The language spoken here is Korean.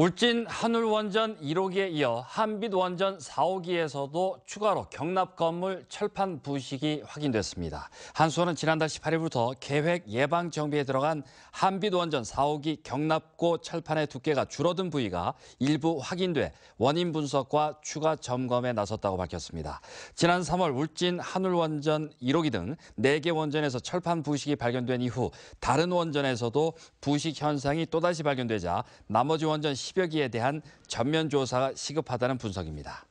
울진 한울원전 1호기에 이어 한빛원전 4호기에서도 추가로 경납 건물 철판 부식이 확인됐습니다. 한수원은 지난달 18일부터 계획 예방 정비에 들어간 한빛원전 4호기 경납고 철판의 두께가 줄어든 부위가 일부 확인돼 원인 분석과 추가 점검에 나섰다고 밝혔습니다. 지난 3월 울진 한울원전 1호기 등 4개 원전에서 철판 부식이 발견된 이후 다른 원전에서도 부식 현상이 또다시 발견되자 나머지 원전 10여기에 대한 전면 조사가 시급하다는 분석입니다.